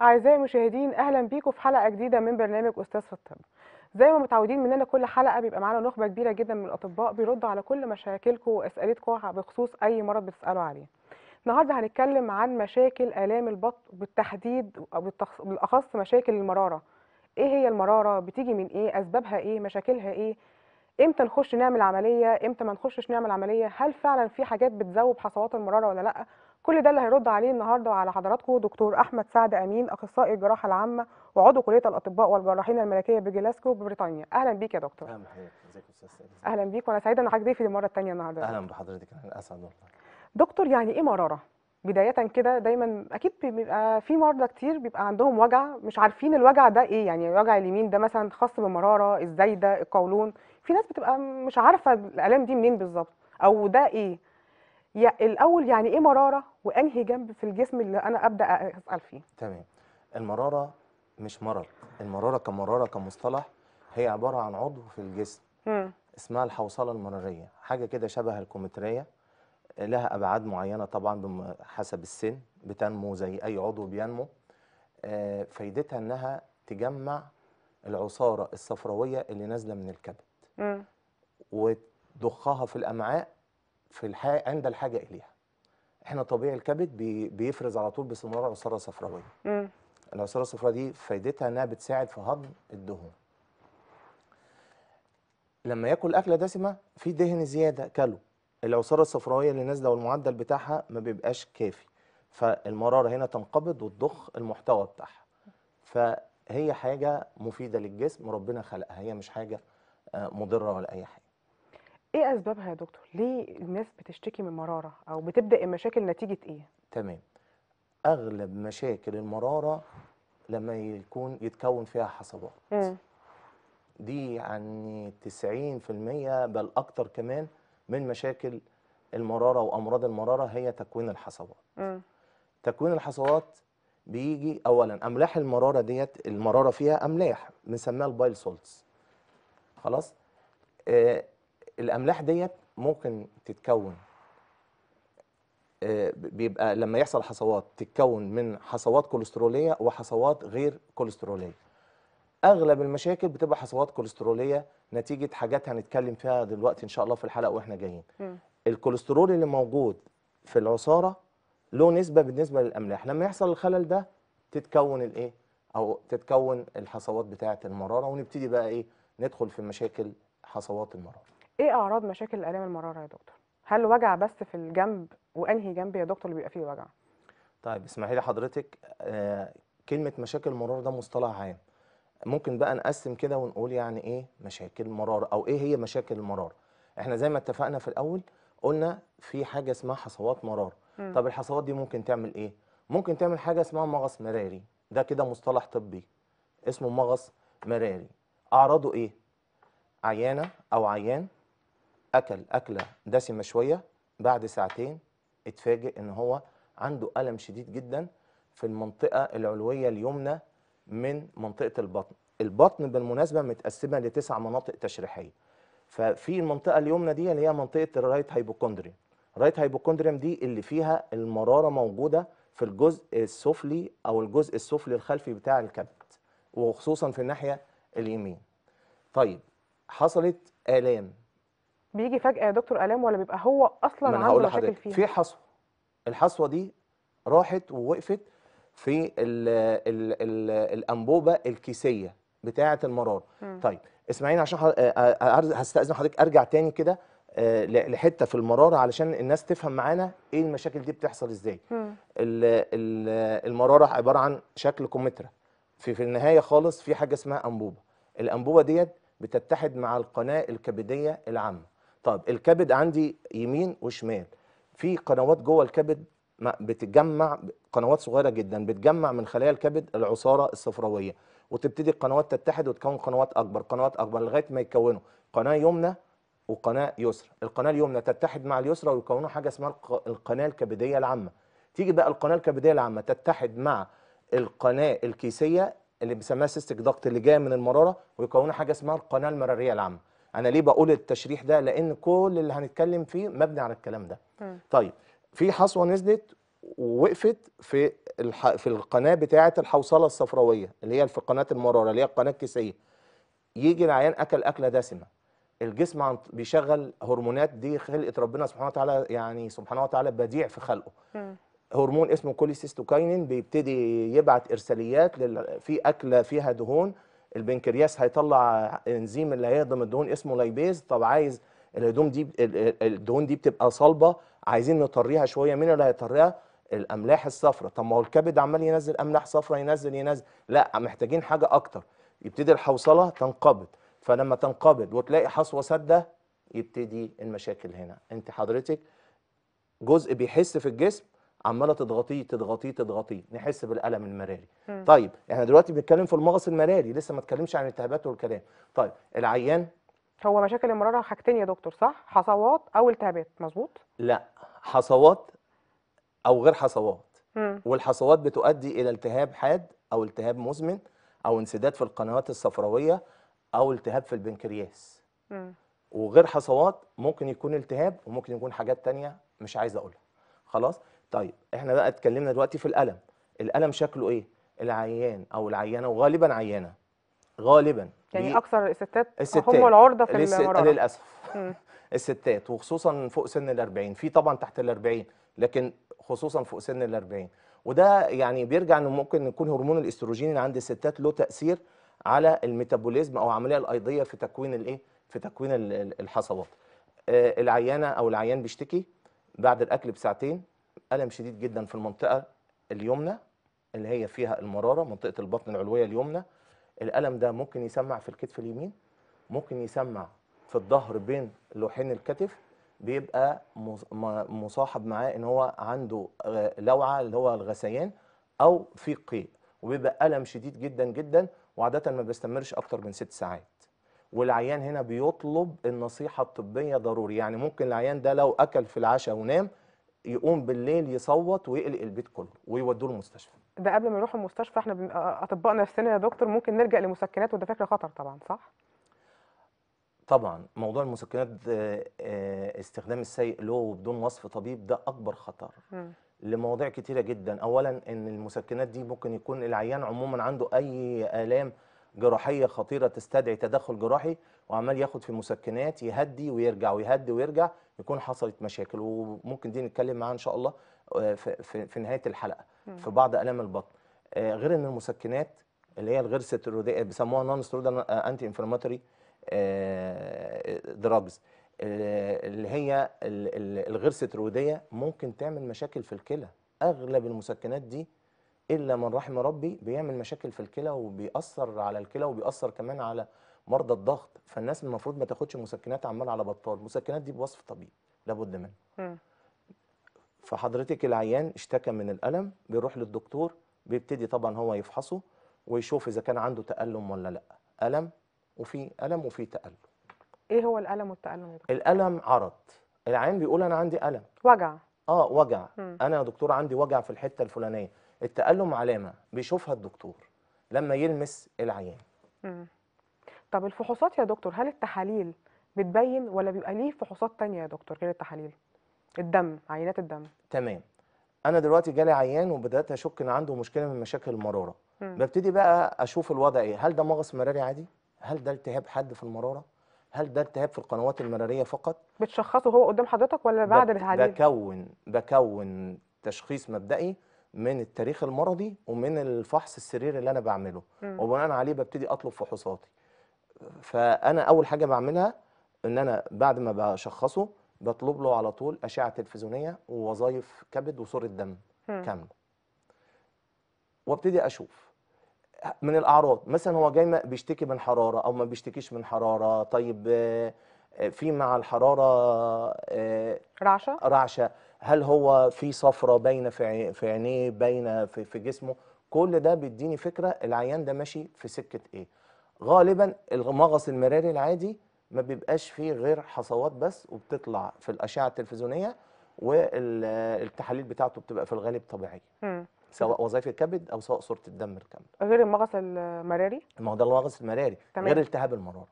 أعزائي المشاهدين أهلا بيكم في حلقة جديدة من برنامج أستاذ في الطب زي ما متعودين مننا كل حلقة بيبقى معانا نخبة كبيرة جدا من الأطباء بيردوا على كل مشاكلكم وأسئلتكم بخصوص أي مرض بتسألوا عليه النهارده هنتكلم عن مشاكل آلام البطن بالتحديد بالأخص مشاكل المرارة إيه هي المرارة بتيجي من إيه أسبابها إيه مشاكلها إيه امتى نخش نعمل عمليه امتى ما نخشش نعمل عمليه هل فعلا في حاجات بتذوب حصوات المراره ولا لا كل ده اللي هيرد عليه النهارده وعلى حضراتكم دكتور احمد سعد امين اخصائي الجراحه العامه وعضو كليه الاطباء والجراحين الملكيه بجلاسكو ببريطانيا اهلا بيك يا دكتور اهلا بحضرتك ازيك يا استاذ اهلا بيك وانا سعيده ان حضرتك ضيفي للمره الثانيه النهارده اهلا بحضرتك انا اسعد والله دكتور يعني ايه مراره بدايه كده دايما اكيد بيبقى في مرضى كتير بيبقى عندهم وجع مش عارفين الوجع ده ايه يعني وجع اليمين ده مثلا خاص بالمراره الزايده القولون في ناس بتبقى مش عارفه الالام دي منين بالظبط او ده ايه الاول يعني ايه مراره وانهي جنب في الجسم اللي انا ابدا اسال فيه تمام المراره مش مرض المراره كمراره كمصطلح هي عباره عن عضو في الجسم م. اسمها الحوصله المراريه حاجه كده شبه الكومتريه لها ابعاد معينه طبعا حسب السن بتنمو زي اي عضو بينمو آه، فايدتها انها تجمع العصاره الصفراويه اللي نازله من الكبد م. وتضخها في الامعاء في الحا... عند الحاجة اليها احنا طبيعي الكبد بي بيفرز على طول باستمرار عصاره صفراويه العصاره الصفراء دي فايدتها انها بتساعد في هضم الدهون لما ياكل اكله دسمه في دهن زياده كلو العصاره الصفراويه اللي نازله والمعدل بتاعها ما بيبقاش كافي فالمراره هنا تنقبض وتضخ المحتوى بتاعها فهي حاجه مفيده للجسم ربنا خلقها هي مش حاجه آه، مضره ولا اي حاجه إيه أسبابها يا دكتور؟ ليه الناس بتشتكي من مرارة أو بتبدأ المشاكل نتيجة إيه؟ تمام أغلب مشاكل المرارة لما يكون يتكون فيها حصبات دي يعني 90% بل أكتر كمان من مشاكل المرارة وأمراض المرارة هي تكوين الحصبات مم. تكوين الحصوات بيجي اولا املاح المراره ديت المراره فيها املاح بنسميها البايل سولتس خلاص آه الاملاح ديت ممكن تتكون آه، بيبقى لما يحصل حصوات تتكون من حصوات كوليستروليه وحصوات غير كوليستروليه اغلب المشاكل بتبقى حصوات كوليستروليه نتيجه حاجات هنتكلم فيها دلوقتي ان شاء الله في الحلقه واحنا جايين م. الكوليسترول اللي موجود في العصاره له نسبه بالنسبه للاملاح لما يحصل الخلل ده تتكون الايه او تتكون الحصوات بتاعه المراره ونبتدي بقى ايه ندخل في مشاكل حصوات المراره ايه اعراض مشاكل الالام المراره يا دكتور هل وجع بس في الجنب وانهي جنب يا دكتور اللي بيبقى فيه وجع طيب اسمحي لي حضرتك آه كلمه مشاكل مراره ده مصطلح عام ممكن بقى نقسم كده ونقول يعني ايه مشاكل مراره او ايه هي مشاكل المراره احنا زي ما اتفقنا في الاول قلنا في حاجه اسمها حصوات مراره طب الحصوات دي ممكن تعمل ايه ممكن تعمل حاجه اسمها مغص مراري ده كده مصطلح طبي اسمه مغص مراري اعراضه ايه عيانه او عيان اكل اكله دسمه شويه بعد ساعتين اتفاجئ ان هو عنده الم شديد جدا في المنطقه العلويه اليمنى من منطقه البطن البطن بالمناسبه متقسمه لتسع مناطق تشريحيه ففي المنطقه اليمنى دي اللي هي منطقه الرايت هايبوكوندريم الرايت هايبوكوندريم دي اللي فيها المراره موجوده في الجزء السفلي او الجزء السفلي الخلفي بتاع الكبد وخصوصا في الناحيه اليمين طيب حصلت الام بيجي فجأة يا دكتور آلام ولا بيبقى هو أصلا عنده مشاكل فيها؟ في حصوة الحصوة دي راحت ووقفت في ال ال الـ الأنبوبة الكيسية بتاعة المرار م. طيب اسمعيني عشان هستأذن آه، آه، آه، حضرتك أرجع تاني كده لحته في المراره علشان الناس تفهم معانا ايه المشاكل دي بتحصل ازاي المراره عباره عن شكل كمثرى في في النهايه خالص في حاجه اسمها انبوبه الانبوبه ديت بتتحد مع القناه الكبديه العامه طب الكبد عندي يمين وشمال في قنوات جوه الكبد بتجمع قنوات صغيره جدا بتجمع من خلايا الكبد العصاره الصفراويه وتبتدي القنوات تتحد وتكون قنوات اكبر قنوات اكبر لغايه ما يكونوا قناه يمنى وقناه يسرى القناه اليمنى تتحد مع اليسرى ويكونوا حاجه اسمها القناه الكبديه العامه تيجي بقى القناه الكبديه العامه تتحد مع القناه الكيسيه اللي بنسميها سيستك ضغط اللي جايه من المراره ويكونوا حاجه اسمها القناه المراريه العامه انا ليه بقول التشريح ده لان كل اللي هنتكلم فيه مبني على الكلام ده طيب في حصوه نزلت ووقفت في الح... في القناه بتاعه الحوصله الصفراويه اللي هي في قناه المراره اللي هي القناه الكيسيه يجي العيان اكل اكله دسمه الجسم بيشغل هرمونات دي خلقه ربنا سبحانه وتعالى يعني سبحانه وتعالى بديع في خلقه هرمون اسمه كوليسيستوكاينين بيبتدي يبعت ارساليات لل... في اكله فيها دهون البنكرياس هيطلع انزيم اللي هيهضم الدهون اسمه لايبيز طب عايز الهدوم دي الدهون دي بتبقى صلبه عايزين نطريها شويه مين اللي هيطريها الاملاح الصفراء طب ما هو الكبد عمال ينزل املاح صفراء ينزل ينزل لا محتاجين حاجه اكتر يبتدي الحوصله تنقبض فلما تنقبض وتلاقي حصوه سده يبتدي المشاكل هنا انت حضرتك جزء بيحس في الجسم عماله تضغطيه تضغطيه تضغطيه نحس بالالم المراري م. طيب احنا دلوقتي بنتكلم في المغص المراري لسه ما اتكلمش عن التهابات والكلام طيب العيان هو مشاكل المراره حاجتين يا دكتور صح حصوات او التهابات مظبوط لا حصوات او غير حصوات م. والحصوات بتؤدي الى التهاب حاد او التهاب مزمن او انسداد في القنوات الصفراويه او التهاب في البنكرياس م. وغير حصوات ممكن يكون التهاب وممكن يكون حاجات تانية مش عايز اقولها خلاص طيب احنا بقى اتكلمنا دلوقتي في الالم الالم شكله ايه العيان او العيانه وغالبا عيانه غالبا يعني اكثر الستات, الستات هم العرضه في المرض للاسف الستات وخصوصا فوق سن ال 40 في طبعا تحت ال 40 لكن خصوصا فوق سن ال 40 وده يعني بيرجع انه ممكن يكون هرمون الاستروجين اللي عند الستات له تاثير على الميتابوليزم او العمليه الايضيه في تكوين الايه في تكوين الحصوات آه، العيانه او العيان بيشتكي بعد الاكل بساعتين الم شديد جدا في المنطقه اليمنى اللي هي فيها المراره منطقه البطن العلويه اليمنى الالم ده ممكن يسمع في الكتف اليمين ممكن يسمع في الظهر بين لوحين الكتف بيبقى مصاحب معاه ان هو عنده آه، لوعه اللي هو الغثيان او في قيء وبيبقى الم شديد جدا جدا وعاده ما بيستمرش اكتر من ست ساعات والعيان هنا بيطلب النصيحه الطبيه ضروري يعني ممكن العيان ده لو اكل في العشاء ونام يقوم بالليل يصوت ويقلق البيت كله ويودوه المستشفى ده قبل ما نروح المستشفى احنا اطباء نفسنا يا دكتور ممكن نلجا لمسكنات وده فكره خطر طبعا صح طبعا موضوع المسكنات آه، استخدام السيء له وبدون وصف طبيب ده اكبر خطر لمواضيع كتيره جدا اولا ان المسكنات دي ممكن يكون العيان عموما عنده اي الام جراحيه خطيره تستدعي تدخل جراحي وعمال ياخد في مسكنات يهدي ويرجع ويهدي ويرجع يكون حصلت مشاكل وممكن دي نتكلم معاها ان شاء الله آه، في, في نهايه الحلقه في بعض الام البطن آه، غير ان المسكنات اللي هي الغير ستيرويديه بيسموها نون ستيرويدال انتي انفلاماتوري دراجز اللي هي الغير ستيرويديه ممكن تعمل مشاكل في الكلى اغلب المسكنات دي الا من رحم ربي بيعمل مشاكل في الكلى وبيأثر على الكلى وبيأثر كمان على مرضى الضغط فالناس المفروض ما تاخدش مسكنات عمال على بطال المسكنات دي بوصف طبيعي لابد منها فحضرتك العيان اشتكى من الالم بيروح للدكتور بيبتدي طبعا هو يفحصه ويشوف اذا كان عنده تألم ولا لا الم وفي الم وفي تألم ايه هو الالم والتألم يا دكتور الالم عرض العيان بيقول انا عندي الم وجع اه وجع مم. انا يا دكتور عندي وجع في الحته الفلانيه التألم علامة بيشوفها الدكتور لما يلمس العيان طب الفحوصات يا دكتور هل التحاليل بتبين ولا بيبقى ليه فحوصات تانية يا دكتور غير التحاليل الدم عينات الدم تمام انا دلوقتي جالي عيان وبدات اشك ان عنده مشكله من مشاكل المراره مم. ببتدي بقى اشوف الوضع ايه هل ده مغص مراري عادي هل ده التهاب حد في المراره هل ده التهاب في القنوات المراريه فقط بتشخصه هو قدام حضرتك ولا بعد التحاليل بكون بكون تشخيص مبدئي من التاريخ المرضي ومن الفحص السريري اللي انا بعمله وبناء عليه ببتدي اطلب فحوصاتي فانا اول حاجه بعملها ان انا بعد ما بشخصه بطلب له على طول اشعه تلفزيونيه ووظائف كبد وصوره دم كامله وابتدي اشوف من الاعراض مثلا هو جاي بيشتكي من حراره او ما بيشتكيش من حراره طيب آه، آه، في مع الحراره آه، رعشه رعشه هل هو في صفرة باينه في عينيه باينه في, في جسمه كل ده بيديني فكره العيان ده ماشي في سكه ايه غالبا المغص المراري العادي ما بيبقاش فيه غير حصوات بس وبتطلع في الاشعه التلفزيونيه والتحاليل بتاعته بتبقى في الغالب طبيعيه سواء وظائف الكبد او سواء صوره الدم الكامله غير المغص المراري ما هو ده المغص المراري تمام. غير التهاب المراره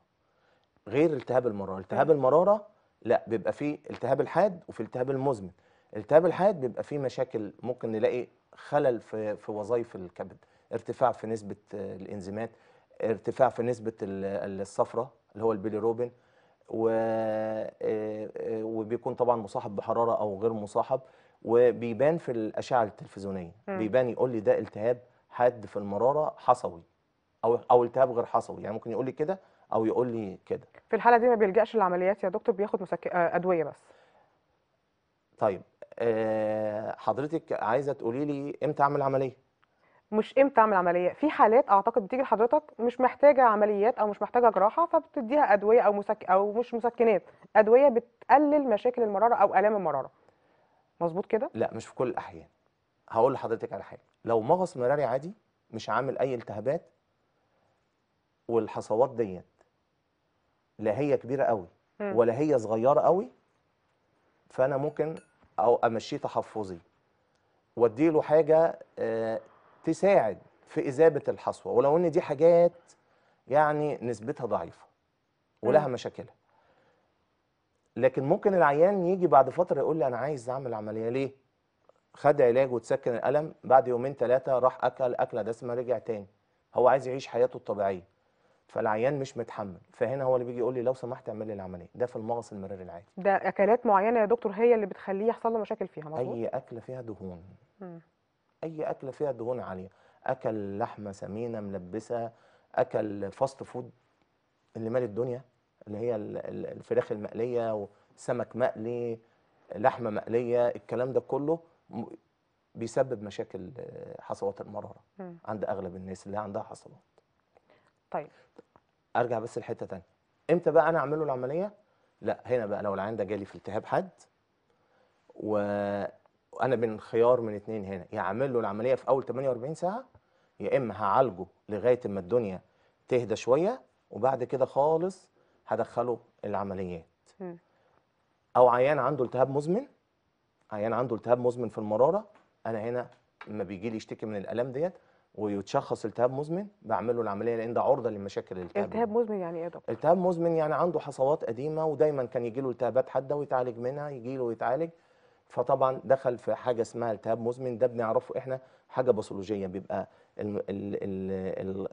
غير التهاب المراره التهاب المراره لا بيبقى فيه التهاب الحاد وفي التهاب المزمن التهاب الحاد بيبقى فيه مشاكل ممكن نلاقي خلل في في وظائف الكبد ارتفاع في نسبه آه، الانزيمات ارتفاع في نسبه الصفرة اللي هو البيليروبين آه، آه، وبيكون طبعا مصاحب بحراره او غير مصاحب وبيبان في الاشعه التلفزيونيه م. بيبان يقول لي ده التهاب حاد في المراره حصوي او او التهاب غير حصوي يعني ممكن يقول لي كده او يقول لي كده في الحاله دي ما بيلجاش للعمليات يا دكتور بياخد مسك... ادويه بس طيب آه، حضرتك عايزه تقولي لي امتى اعمل عمليه مش امتى اعمل عمليه في حالات اعتقد بتيجي لحضرتك مش محتاجه عمليات او مش محتاجه جراحه فبتديها ادويه او مسك او مش مسكنات ادويه بتقلل مشاكل المراره او الام المراره مظبوط كده لا مش في كل الاحيان هقول لحضرتك على حاجه لو مغص مراري عادي مش عامل اي التهابات والحصوات ديت لا هي كبيره قوي ولا هي صغيره قوي فانا ممكن او امشيه تحفظي واديله حاجه آه، تساعد في اذابه الحصوه ولو ان دي حاجات يعني نسبتها ضعيفه ولها مشاكلها لكن ممكن العيان يجي بعد فتره يقول لي انا عايز اعمل عمليه ليه خد علاج وتسكن الالم بعد يومين ثلاثه راح اكل اكله دسمه رجع تاني هو عايز يعيش حياته الطبيعيه فالعيان مش متحمل فهنا هو اللي بيجي يقول لي لو سمحت اعمل لي العمليه ده في المغص المراري العادي ده اكلات معينه يا دكتور هي اللي بتخليه يحصل له مشاكل فيها مظبوط اي اكله فيها دهون م. اي اكله فيها دهون عاليه اكل لحمه سمينه ملبسه اكل فاست فود اللي مال الدنيا اللي هي الفراخ المقليه وسمك مقلي لحمه مقليه الكلام ده كله بيسبب مشاكل آه، حصوات المراره م. عند اغلب الناس اللي عندها حصوات طيب ارجع بس لحته ثانيه امتى بقى انا اعمل له العمليه لا هنا بقى لو العيان ده جالي في التهاب حاد وانا بين خيار من اتنين هنا يا اعمل له العمليه في اول 48 ساعه يا اما هعالجه لغايه اما الدنيا تهدى شويه وبعد كده خالص هدخله العمليات م. او عيان عنده التهاب مزمن عيان عنده التهاب مزمن في المراره انا هنا لما بيجي لي يشتكي من الالام ديت ويتشخص التهاب مزمن بعمل له العمليه لان ده عرضه لمشاكل الالتهاب التهاب مزمن يعني ايه يا دكتور؟ التهاب مزمن يعني عنده حصوات قديمه ودايما كان يجي له التهابات حاده ويتعالج منها يجي له ويتعالج فطبعا دخل في حاجه اسمها التهاب مزمن ده بنعرفه احنا حاجه باثولوجيه بيبقى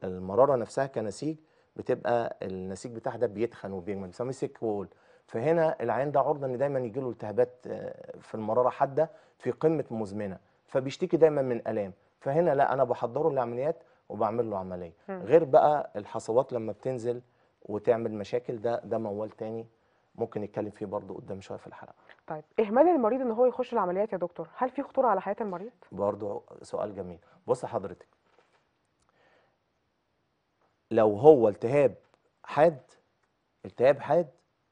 المراره نفسها كنسيج بتبقى النسيج بتاعها ده بيتخن وبيجمد بنسميه سيك وول فهنا العين ده عرضه ان دايما يجي له التهابات آه، في المراره حاده في قمه مزمنه فبيشتكي دايما من الام فهنا لا انا بحضره للعمليات وبعمل له عمليه غير بقى الحصوات لما بتنزل وتعمل مشاكل ده ده موال تاني ممكن نتكلم فيه برضه قدام شويه في الحلقه طيب اهمال المريض ان هو يخش العمليات يا دكتور هل في خطوره على حياه المريض برضه سؤال جميل بص حضرتك لو هو التهاب حاد التهاب حاد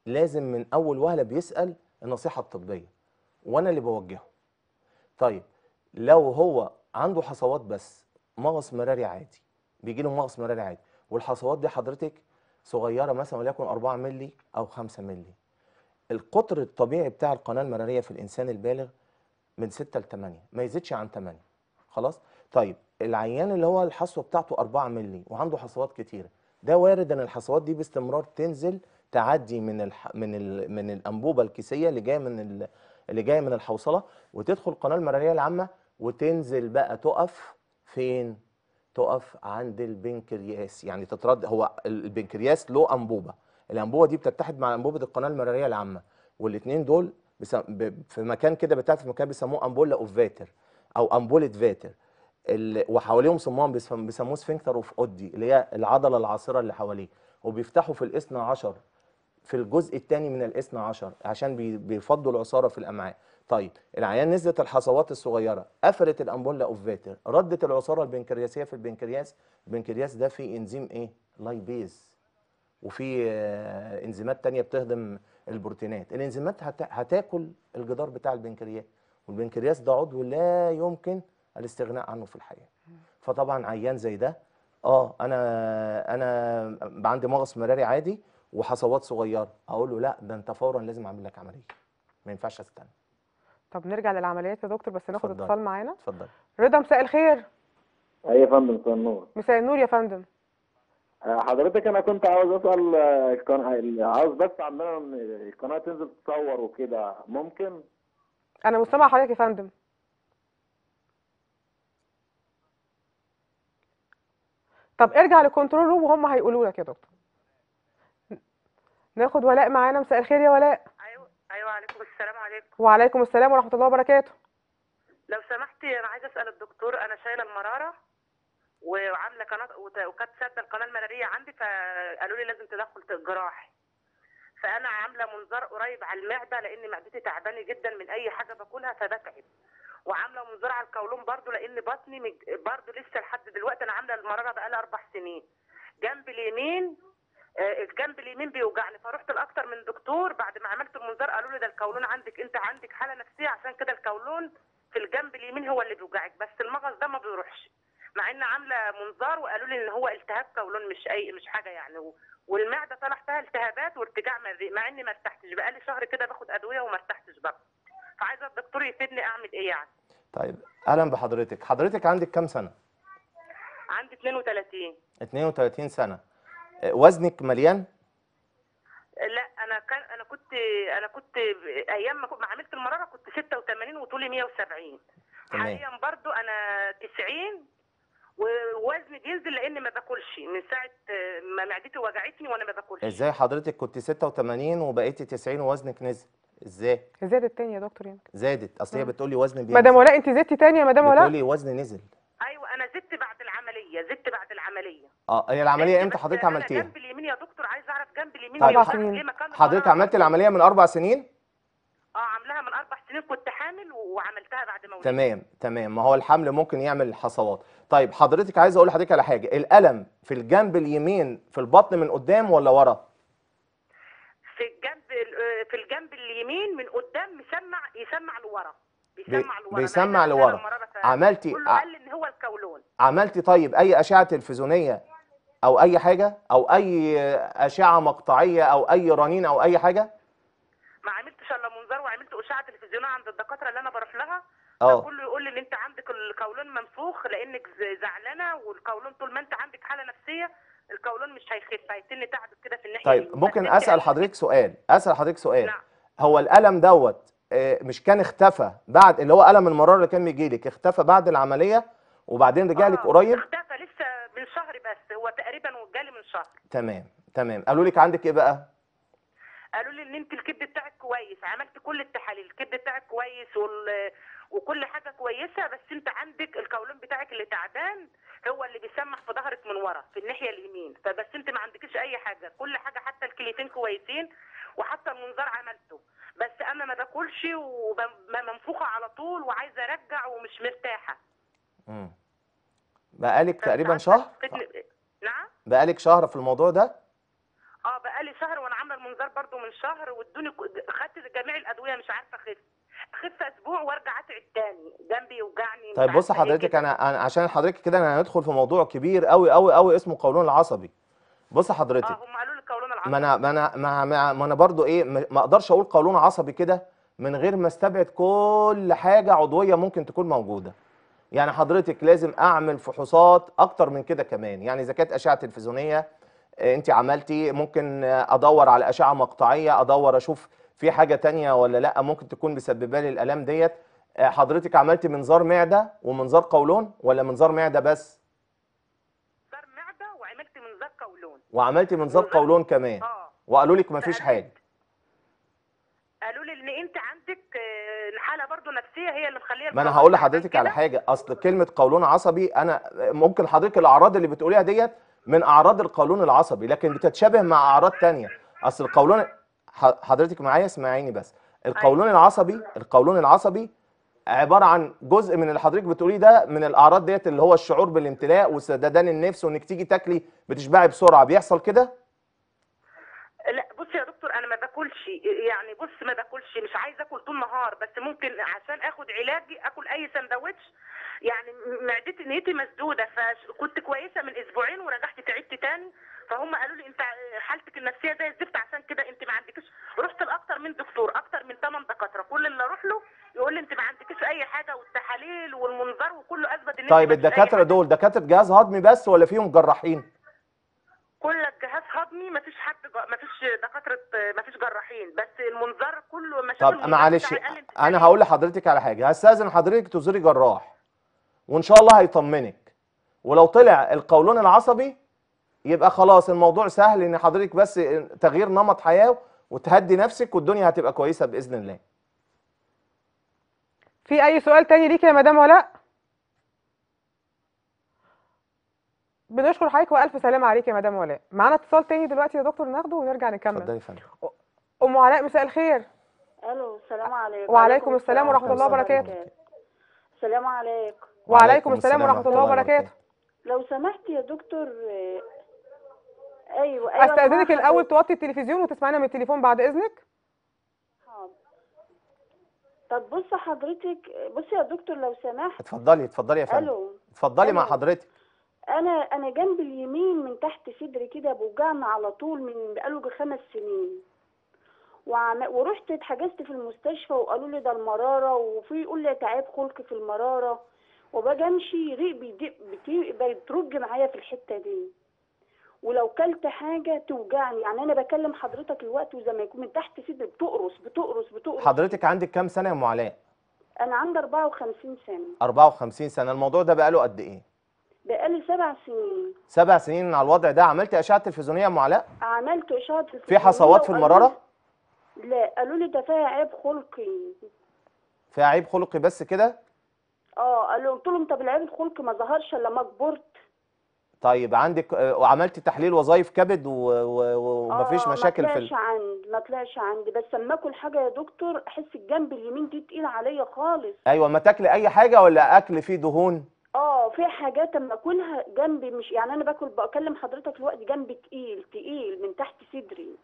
لازم من اول وهله بيسال النصيحه الطبيه وانا اللي بوجهه طيب لو هو عنده حصوات بس مغص مراري عادي بيجي له مغص مراري عادي والحصوات دي حضرتك صغيره مثلا وليكن 4 مللي او 5 مللي القطر الطبيعي بتاع القناه المراريه في الانسان البالغ من 6 ل 8 ما يزيدش عن 8 خلاص طيب العيان اللي هو الحصوه بتاعته 4 مللي وعنده حصوات كتيره ده وارد ان الحصوات دي باستمرار تنزل تعدي من الح... من ال... من الانبوبه الكيسيه اللي جايه من ال... اللي جايه من الحوصله وتدخل القناه المراريه العامه وتنزل بقى تقف فين تقف عند البنكرياس يعني تترد هو البنكرياس له انبوبه الانبوبه دي بتتحد مع انبوبه القناه المراريه العامه والاثنين دول بسم... ب... في مكان كده بتاعت في مكان بيسموه امبولا اوف فاتر او امبوله فاتر ال... وحواليهم صمام بيسموه سفنكتر اوف اودي اللي هي العضله العاصره اللي حواليه وبيفتحوا في الاثنى عشر في الجزء الثاني من الاثنى عشر عشان بيفضوا العصاره في الامعاء طيب العيان نزلت الحصوات الصغيره قفلت الامبولا اوفاتر ردت العصاره البنكرياسيه في البنكرياس البنكرياس ده فيه انزيم ايه لايبيز وفي آه، انزيمات تانية بتهضم البروتينات الانزيمات هتاكل الجدار بتاع البنكرياس والبنكرياس ده عضو لا يمكن الاستغناء عنه في الحياه فطبعا عيان زي ده اه انا انا عندي مغص مراري عادي وحصوات صغيره اقول له لا ده انت فورا لازم اعمل لك عمليه ما ينفعش استنى طب نرجع للعمليات يا دكتور بس ناخد اتصال معانا اتفضل رضا مساء الخير ايوه يا فندم مساء النور مساء النور يا فندم آه، حضرتك انا كنت عاوز اسال كان آه، آه، عاوز بس عندنا القناه تنزل تصور وكده ممكن انا مستمع حضرتك يا فندم طب ارجع للكنترول روم وهم هيقولوا لك يا دكتور ناخد ولاء معانا مساء الخير يا ولاء ايوه ايوه عليكم السلام عليكم وعليكم السلام ورحمه الله وبركاته لو سمحتي انا عايزه اسال الدكتور انا شايله المراره وعامله قناه وكانت سادة القناه المناريه عندي فقالوا لي لازم تدخل جراحي فانا عامله منظار قريب على المعده لان معدتي تعبانه جدا من اي حاجه باكلها فبتعب وعامله منظار على القولون برضو لان بطني برضو لسه لحد دلوقتي انا عامله المراره بقالي اربع سنين جنب اليمين آه، الجنب اليمين بيوجعني فروحت لاكثر من دكتور بعد ما عملت المنظار قالوا لي ده الكولون عندك انت عندك حاله نفسيه عشان كده الكولون في الجنب اليمين هو اللي بيوجعك بس المغص ده ما بيروحش مع ان عامله منظار وقالوا لي ان هو التهاب كولون مش اي مش حاجه يعني والمعده طلع فيها التهابات وارتجاع مريء مع اني ما ارتحتش بقى لي شهر كده باخد ادويه وما ارتحتش برضه فعايزه الدكتور يفيدني اعمل ايه يعني طيب اهلا بحضرتك حضرتك عندك كام سنه عندي 32 32 سنه وزنك مليان؟ لا انا كان انا كنت انا كنت ايام ما عملت المراره كنت 86 وطولي 170 حاليا برضو انا 90 ووزني بينزل لان ما باكلش من ساعه ما معدتي وجعتني وانا ما باكلش ازاي حضرتك كنت 86 وبقيتي 90 ووزنك نزل ازاي زادت تاني يا دكتور يمكن زادت اصل هي بتقولي وزني بينزل مدام ولاء انت زدتي تاني يا مدام ولاء بتقولي وزني نزل انا زدت بعد العمليه زدت بعد العمليه اه هي العمليه امتى حضرتك عملتيها جنب اليمين يا دكتور عايز اعرف جنب اليمين طيب، ليه مكان حضرتك عملت العمليه من اربع سنين اه عاملاها من اربع سنين كنت حامل وعملتها بعد ما تمام تمام ما هو الحمل ممكن يعمل حصوات طيب حضرتك عايز اقول لحضرتك على حاجه الالم في الجنب اليمين في البطن من قدام ولا ورا في الجنب آه، في الجنب اليمين من قدام مسمع يسمع لورا بيسمع لورا بيسمع لورا عملتي ع... قال ان هو الكولون عملتي طيب اي اشعه تلفزيونيه او اي حاجه او اي اشعه مقطعيه او اي رنين او اي حاجه ما عملتش الا منظار وعملت اشعه تلفزيونيه عند الدكاتره اللي انا بروح لها اه كله يقول لي ان انت عندك القولون منفوخ لانك زعلانه والقولون طول ما انت عندك حاله نفسيه القولون مش هيخف هيتني تعبك كده في الناحيه طيب ممكن اسال حضرتك سؤال اسال حضرتك سؤال نعم. هو الالم دوت آه، مش كان اختفى بعد اللي هو الم المراره اللي كان بيجي لك اختفى بعد العمليه وبعدين رجع آه لك قريب اختفى لسه من شهر بس هو تقريبا جالي من شهر تمام تمام قالوا لك عندك ايه بقى قالوا لي ان انت الكبد بتاعك كويس عملت كل التحاليل الكبد بتاعك كويس وال... وكل حاجه كويسه بس انت عندك القولون بتاعك اللي تعبان هو اللي بيسمح في ظهرك من ورا في الناحيه اليمين فبس انت ما عندكش اي حاجه كل حاجه حتى الكليتين كويسين وحتى المنظار عملته بس انا ما باكلش ومنفوخه على طول وعايزه ارجع ومش مرتاحه امم بقالك تقريبا شهر نعم بقالك شهر في الموضوع ده اه بقالي شهر وانا عامله المنظار برضو من شهر وادوني خدت جميع الادويه مش عارفه اخف اخف اسبوع وارجع اتعب تاني جنبي يوجعني طيب بص إيه حضرتك انا عشان حضرتك كده انا هندخل في موضوع كبير قوي قوي قوي اسمه قولون العصبي بص حضرتك اه هم قالوا لي القولون العصبي ما انا ما انا ما انا برضو ايه ما اقدرش اقول قولون عصبي كده من غير ما استبعد كل حاجه عضويه ممكن تكون موجوده يعني حضرتك لازم اعمل فحوصات اكتر من كده كمان يعني اذا كانت اشعه تلفزيونيه آه، انت عملتي ممكن ادور على اشعه مقطعيه ادور اشوف في حاجه تانية ولا لا ممكن تكون مسببه لي الالام ديت آه، حضرتك عملتي منظار معده ومنظار قولون ولا منظار معده بس وعملتي منظار قولون كمان آه. وقالوا لك ما فيش حاجه قالوا لي ان انت عندك آه، الحاله برضو نفسيه هي اللي مخليه ما انا هقول لحضرتك على حاجه اصل كلمه قولون عصبي انا ممكن حضرتك الاعراض اللي بتقوليها ديت من اعراض القولون العصبي لكن بتتشابه مع اعراض طيب. تانية اصل القولون حضرتك معايا اسمعيني بس أيوة. القولون العصبي القولون العصبي عباره عن جزء من اللي حضرتك بتقوليه ده من الاعراض ديت اللي هو الشعور بالامتلاء وسددان النفس وانك تيجي تاكلي بتشبعي بسرعه بيحصل كده؟ لا بص يا دكتور انا ما باكلش يعني بص ما باكلش مش عايزه اكل طول النهار بس ممكن عشان اخد علاجي اكل اي سندوتش يعني معدتي نيتي مسدوده فكنت كويسه من اسبوعين ورجعت تعبت تاني فهم قالوا لي انت حالتك النفسيه زي الزفت الاستمرار وكله اثبت ان طيب الدكاتره دول دكاتره جهاز هضمي بس ولا فيهم جراحين؟ كل الجهاز هضمي مفيش حد مفيش دكاتره مفيش جراحين بس المنظار كله مشاكل طب معلش انا هقول لحضرتك على حاجه هستاذن حضرتك تزوري جراح وان شاء الله هيطمنك ولو طلع القولون العصبي يبقى خلاص الموضوع سهل ان حضرتك بس تغيير نمط حياه وتهدي نفسك والدنيا هتبقى كويسه باذن الله في اي سؤال تاني ليك يا مدام ولا بنشكر حضرتك والف سلامه عليك يا مدام ولاء معانا اتصال تاني دلوقتي يا دكتور ناخده ونرجع نكمل اتفضلي يا فندم ام علاء مساء الخير الو السلام عليكم وعليكم السلام ورحمه الله وبركاته السلام عليكم وعليكم السلام ورحمه الله وبركاته لو سمحت يا دكتور ايوه ايوه استاذنك الاول توطي التلفزيون وتسمعنا من التليفون بعد اذنك حاضر طب بص حضرتك بصي يا دكتور لو سمحت اتفضلي اتفضلي يا فندم الو اتفضلي مع حضرتك انا انا جنب اليمين من تحت صدري كده بوجعني على طول من بقاله خمس سنين وعم... ورحت اتحجزت في المستشفى وقالوا لي ده المراره وفي يقول لي تعب خلق في المراره وباجي امشي ريق بيدق بتي... بيترج معايا في الحته دي ولو كلت حاجه توجعني يعني انا بكلم حضرتك الوقت وزي ما يكون من تحت صدري بتقرص بتقرص بتقرص حضرتك عندك كام سنه يا ام علاء انا عندي 54 سنه 54 سنه الموضوع ده بقاله قد ايه بقالي سبع سنين سبع سنين على الوضع ده عملت اشعه تلفزيونيه يا ام علاء عملت اشعه تلفزيونيه في حصوات في المراره لا قالوا لي ده فيها عيب خلقي فيها عيب خلقي بس كده اه قالوا قلت لهم طب العيب الخلقي ما ظهرش الا لما كبرت طيب عندك وعملت آه، تحليل وظائف كبد ومفيش و... و... آه، مشاكل ما طلعش عندي ما طلعش عندي بس لما اكل حاجه يا دكتور احس الجنب اليمين دي تقيل عليا خالص ايوه ما تاكلي اي حاجه ولا اكل فيه دهون اه في حاجات اما اكلها جنبي مش يعني انا باكل بكلم حضرتك الوقت جنبي تقيل تقيل من تحت صدري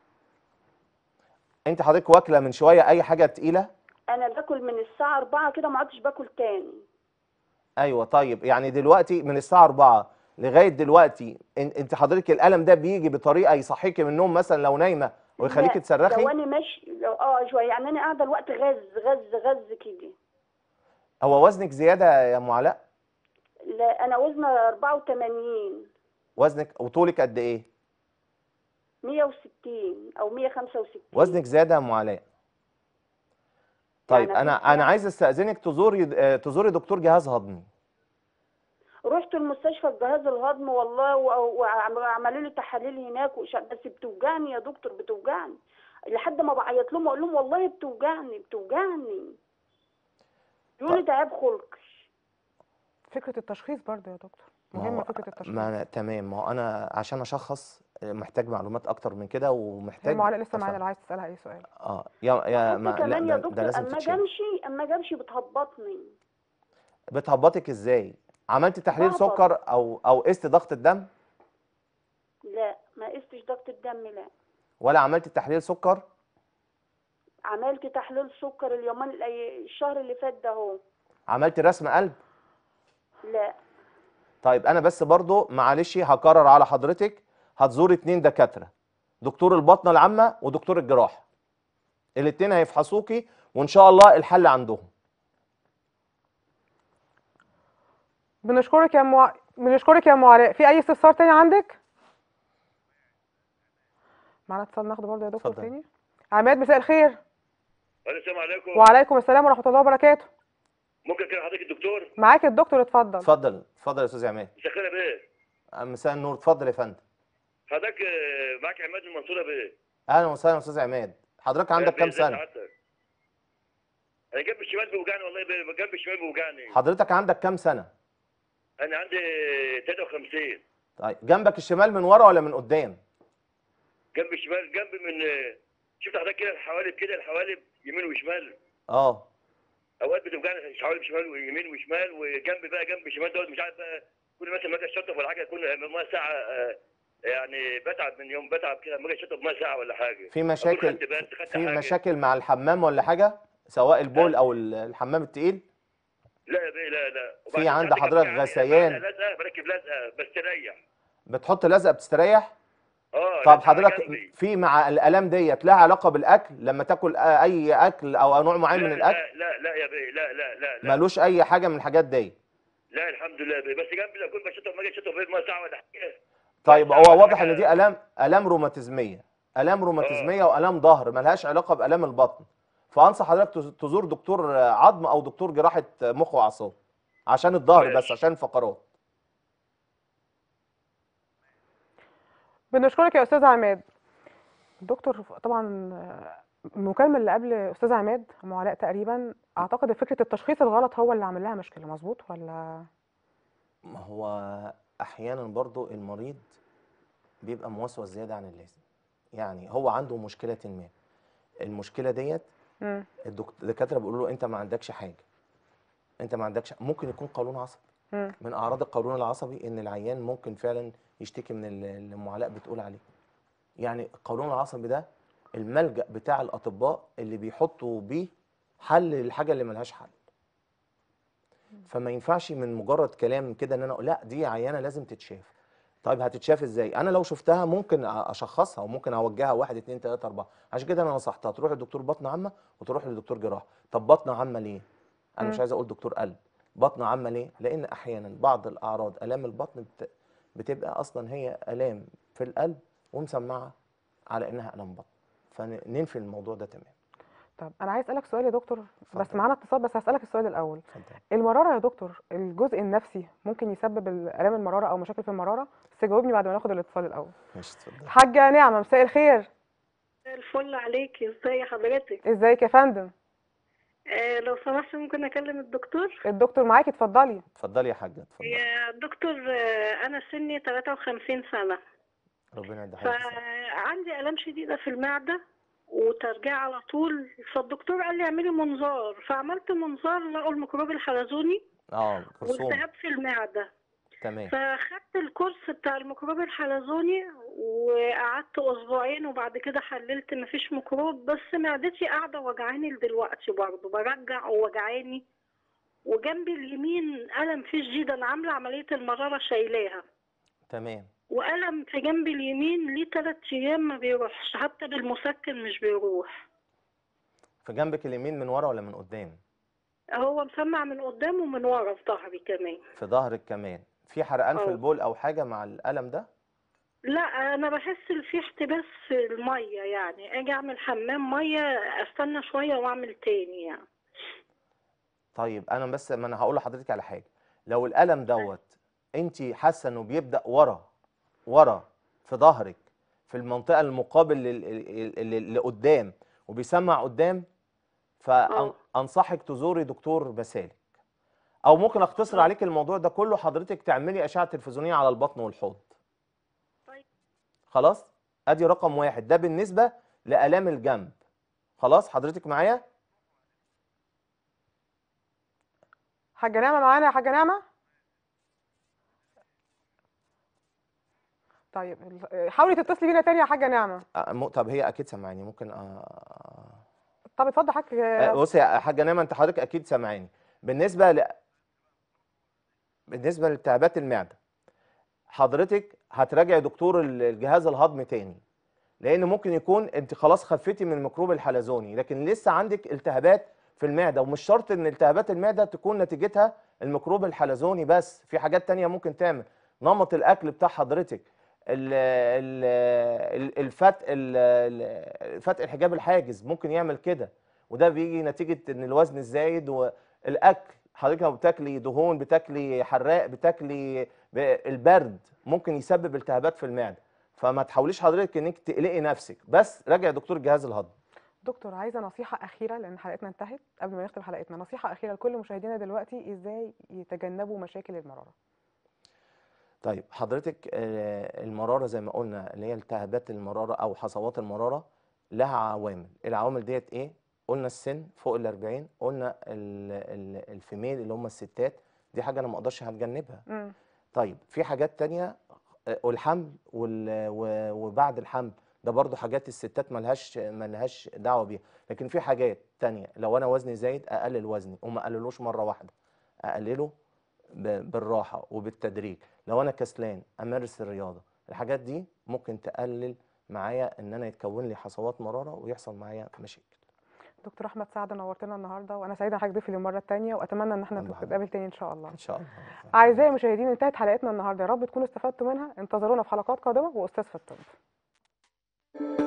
انت حضرتك واكله من شويه اي حاجه تقيله انا باكل من الساعه 4 كده ما عدتش باكل تاني ايوه طيب يعني دلوقتي من الساعه 4 لغايه دلوقتي انت حضرتك الالم ده بيجي بطريقه يصحيكي من النوم مثلا لو نايمه ويخليكي تصرخي لو انا ماشي اه شويه يعني انا قاعده الوقت غز غز غز كده هو وزنك زياده يا ام علاء لا انا وزني 84 وزنك وطولك قد ايه 160 او 165 وزنك زاد يا ام علاء طيب يعني انا انا عايز استاذنك تزوري آه، تزوري دكتور جهاز هضمي رحت المستشفى الجهاز الهضم والله وعملوا لي تحاليل هناك بس بتوجعني يا دكتور بتوجعني لحد ما بعيط لهم اقول لهم والله بتوجعني بتوجعني يقولوا لي طيب. تعب خلقي فكره التشخيص برضه يا دكتور مهمه فكره التشخيص ما أنا تمام ما انا عشان اشخص محتاج معلومات اكتر من كده ومحتاج معلقه لسه معانا لو عايز تسالها اي سؤال اه يا يا ما لا ده, ده لازم اما امشي اما امشي بتهبطني بتهبطك ازاي عملت تحليل بحبط. سكر او او قست ضغط الدم لا ما قستش ضغط الدم لا ولا عملت تحليل سكر عملت تحليل سكر اليومين الشهر اللي فات ده اهو عملت رسم قلب لا طيب انا بس برضو معلش هكرر على حضرتك هتزور اتنين دكاتره دكتور البطنه العامه ودكتور الجراحه الاتنين هيفحصوكي وان شاء الله الحل عندهم بنشكرك يا مو... بنشكرك يا معراء في اي استفسار تاني عندك معنا اتصال ناخده برضه يا دكتور تاني عماد مساء الخير السلام عليكم وعليكم السلام ورحمه الله وبركاته ممكن كده حضرتك الدكتور معاك الدكتور اتفضل اتفضل اتفضل يا استاذ عماد مساء بيه مساء النور اتفضل يا فندم حضرتك آه، معاك عماد المنصوره بيه اهلا وسهلا يا استاذ عماد حضرتك عندك كام سنه انا جنب الشمال بيوجعني والله جنب الشمال بيوجعني حضرتك عندك كام سنه انا عندي 53 طيب جنبك الشمال من ورا ولا من قدام جنب الشمال جنب من آه، شفت حضرتك كده الحوالب كده الحوالب يمين وشمال اه اوقات بتوجعنا شمال شمال ويمين وشمال وجنب بقى جنب شمال دوت مش عارف بقى كل مثلا ما اجي اشطف ولا حاجه يكون ما ساعه آه، يعني بتعب من يوم بتعب كده لما اجي اشطف ما ساعه ولا حاجه في مشاكل في مشاكل مع الحمام ولا حاجه سواء البول او الحمام التقيل لا بيه لا لا في عند حضرتك غثيان لزقه بركب لزقه بستريح بتحط لزقه بتستريح آه، طب حضرتك في مع الالام ديت لها علاقه بالاكل لما تاكل اي اكل او نوع معين من الاكل لا لا لا يا بيه لا لا لا, لا. ملوش اي حاجه من الحاجات دي لا الحمد لله يا بيه بس جنبي لو كنت بشطف ما جيتش اشطف في ساعه ولا حاجه طيب هو واضح ان دي الام الام روماتيزميه الام آه. روماتيزميه والام ظهر ملهاش علاقه بالام البطن فانصح حضرتك تزور دكتور عظم او دكتور جراحه مخ واعصاب عشان الظهر بس عشان الفقرات بنشكرك يا استاذ عماد دكتور طبعا المكالمه اللي قبل استاذ عماد ام علاء تقريبا اعتقد فكره التشخيص الغلط هو اللي عامل لها مشكله مظبوط ولا ما هو احيانا برضو المريض بيبقى موسوس زياده عن اللازم يعني هو عنده مشكله ما المشكله ديت الدكاتره بيقولوا له انت ما عندكش حاجه انت ما عندكش ممكن يكون قولون عصبي من اعراض القولون العصبي ان العيان ممكن فعلا يشتكي من اللي علاء بتقول عليه يعني القولون العصبي ده الملجا بتاع الاطباء اللي بيحطوا بيه حل للحاجه اللي ملهاش حل فما ينفعش من مجرد كلام كده ان انا لا دي عيانه لازم تتشاف طيب هتتشاف ازاي انا لو شفتها ممكن اشخصها وممكن اوجهها واحد 2 3 اربعه عشان كده انا نصحتها تروح لدكتور بطن عامه وتروح لدكتور جراحه طب بطن عامه ليه انا مش عايز اقول دكتور قلب بطنه عامه ليه؟ لان احيانا بعض الاعراض الام البطن بتبقى اصلا هي الام في القلب ومسمعه على انها الام بطن فننفي الموضوع ده تمام طب انا عايز اسالك سؤال يا دكتور فضل. بس معانا اتصال بس هسالك السؤال الاول فضل. المراره يا دكتور الجزء النفسي ممكن يسبب الام المراره او مشاكل في المراره بس جاوبني بعد ما ناخد الاتصال الاول ماشي اتفضل حاجه نعمه مساء الخير الفل عليكي ازي حضرتك ازيك يا فندم آه، لو سمحت ممكن اكلم الدكتور الدكتور معاكي اتفضلي اتفضلي يا حاجه اتفضلي يا دكتور آه، انا سني 53 سنه ربنا يديها فعندي الام شديده في المعده وترجع على طول فالدكتور قال لي اعملي منظار فعملت منظار لقوا الميكروب الحلزوني اه والتهاب في المعده تمام فاخدت الكورس بتاع الميكروب الحلزوني وقعدت اسبوعين وبعد كده حللت مفيش ميكروب بس معدتي قاعده وجعاني دلوقتي برضه برجع ووجعاني وجنبي اليمين الم فيه جديد انا عامله عمليه المراره شايلاها تمام والم في جنبي اليمين ليه ثلاث ايام ما بيروحش حتى بالمسكن مش بيروح في جنبك اليمين من ورا ولا من قدام هو مسمع من قدام ومن ورا في ظهري كمان في ظهرك كمان في حرقان أوه. في البول او حاجه مع الالم ده لا انا بحس ان في احتباس في الميه يعني اجي اعمل حمام ميه استنى شويه واعمل تاني يعني طيب انا بس ما انا هقول لحضرتك على حاجه لو الالم أيوة. دوت انت حاسه انه بيبدا ورا ورا في ظهرك في المنطقه المقابل لقدام وبيسمع قدام آه. فانصحك تزوري دكتور بسالي او ممكن اختصر عليك الموضوع ده كله حضرتك تعملي اشعه تلفزيونيه على البطن والحوض طيب خلاص ادي رقم واحد ده بالنسبه لالام الجنب خلاص حضرتك معايا حاجه نعمه معانا يا حاجه نعمه طيب حاولي تتصلي بينا تاني يا حاجه نعمه طب هي اكيد سامعاني ممكن أه... طب اتفضل حضرتك بصي يا حاجه نعمه انت حضرتك اكيد سامعاني بالنسبه ل... بالنسبه لالتهابات المعده حضرتك هتراجع دكتور الجهاز الهضمي تاني لان ممكن يكون انت خلاص خفتي من الميكروب الحلزوني لكن لسه عندك التهابات في المعده ومش شرط ان التهابات المعده تكون نتيجتها الميكروب الحلزوني بس في حاجات تانية ممكن تعمل نمط الاكل بتاع حضرتك الفتق فتق الحجاب الحاجز ممكن يعمل كده وده بيجي نتيجه ان الوزن الزايد والاكل حضرتك لو بتاكلي دهون بتاكلي حراق بتاكلي البرد ممكن يسبب التهابات في المعده فما تحاوليش حضرتك انك تقلقي نفسك بس راجع دكتور جهاز الهضم دكتور عايزه نصيحه اخيره لان حلقتنا انتهت قبل ما نختم حلقتنا نصيحه اخيره لكل مشاهدينا دلوقتي ازاي يتجنبوا مشاكل المراره طيب حضرتك آه، المراره زي ما قلنا اللي هي التهابات المراره او حصوات المراره لها عوامل العوامل ديت ايه قلنا السن فوق ال 40 قلنا الفيميل اللي هم الستات دي حاجه انا ما اقدرش هتجنبها مم. طيب في حاجات تانية آه، والحمل وبعد الحمل ده برضو حاجات الستات ملهاش ملهاش دعوه بيها لكن في حاجات تانية لو انا وزني زايد اقلل وزني وما اقللوش مره واحده اقلله بالراحه وبالتدريج لو انا كسلان امارس الرياضه الحاجات دي ممكن تقلل معايا ان انا يتكون لي حصوات مراره ويحصل معايا مشاكل دكتور احمد سعد نورتنا النهارده وانا سعيده حضرتك للمره الثانيه واتمنى ان احنا نتقابل تاني ان شاء الله ان شاء الله اعزائي المشاهدين انتهت حلقتنا النهارده يا رب تكونوا استفدتوا منها انتظرونا في حلقات قادمه واستاذ في الطب